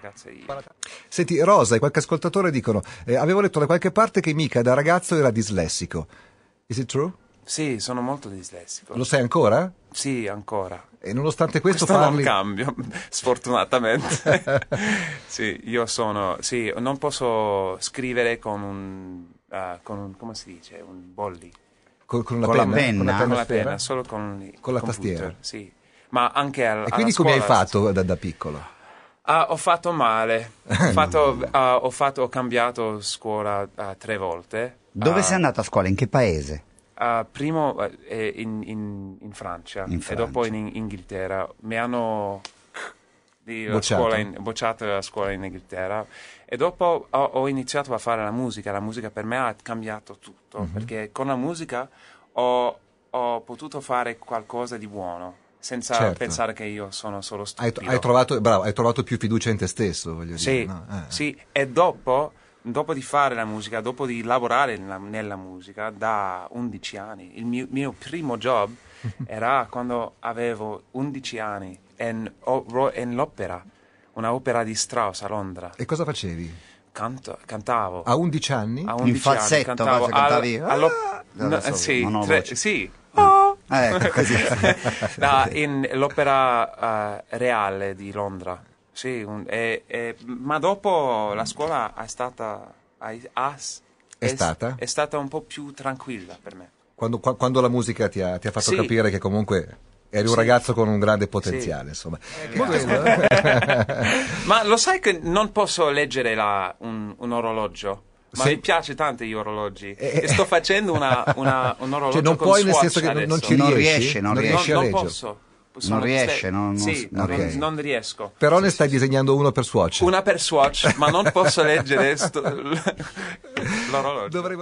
ragazzi. Senti, Rosa e qualche ascoltatore dicono: eh, Avevo letto da qualche parte che Mika da ragazzo era dislessico. Is it true? Sì, sono molto dislessico. Lo sai ancora? Sì, ancora. E nonostante questo, questo parli... non cambio, sfortunatamente. sì, io sono... Sì, non posso scrivere con un... Uh, con un come si dice? Un bolli. Con, con, con, la penna, con, la penna? Con la penna, solo con... Con la computer, tastiera? Sì. Ma anche al, E quindi come hai fatto da, da piccolo? Uh, ho fatto male, ho, fatto, uh, ho, fatto, ho cambiato scuola uh, tre volte. Dove sei andato a scuola? In che paese? primo eh, eh, in, in, in, Francia, in, Francia e dopo in Inghilterra. Mi hanno eh, bocciato. la scuola in Inghilterra e dopo ho, ho, iniziato a fare la musica. La musica per me ha cambiato tutto mm-hmm. perché con la musica ho, ho potuto fare qualcosa di buono senza certo. pensare che io sono solo stupido. Hai, hai, trovato, bravo, hai trovato, più fiducia in te stesso, voglio sì, dire. No? Eh. Sì, e dopo, dopo, di fare la musica, dopo di lavorare nella, nella musica da 11 anni, il mio, mio primo job era quando avevo 11 anni in, in l'opera, una opera di Strauss a Londra. E cosa facevi? Canto, cantavo. A 11 anni? A 11 in falsetto, anni, cantavo, cantavo al, cantavi... All, ah! No, no, sì, tre, sì, Ah, ecco, così. no, in, l'opera uh, reale di Londra. Sì, un, e, e, ma dopo la scuola è stata, è, è, stata? è stata un po' più tranquilla per me. Quando, quando la musica ti ha, ti ha fatto sì. capire che comunque Eri un sì. ragazzo con un grande potenziale, sì. insomma. Eh, ma lo sai che non posso leggere la, un, un, orologio? Ma se... mi piace tanto gli orologi. Eh, e eh, sto facendo una, una, un orologio cioè non puoi, nel senso che non, non ci non riesce, non riesce, non, non posso. Sono non riesce, non, non, sì, okay. non, riesco. Però sì, ne stai sì, disegnando uno per Swatch. Una per Swatch, ma non posso leggere sto, l'orologio. Dovrei...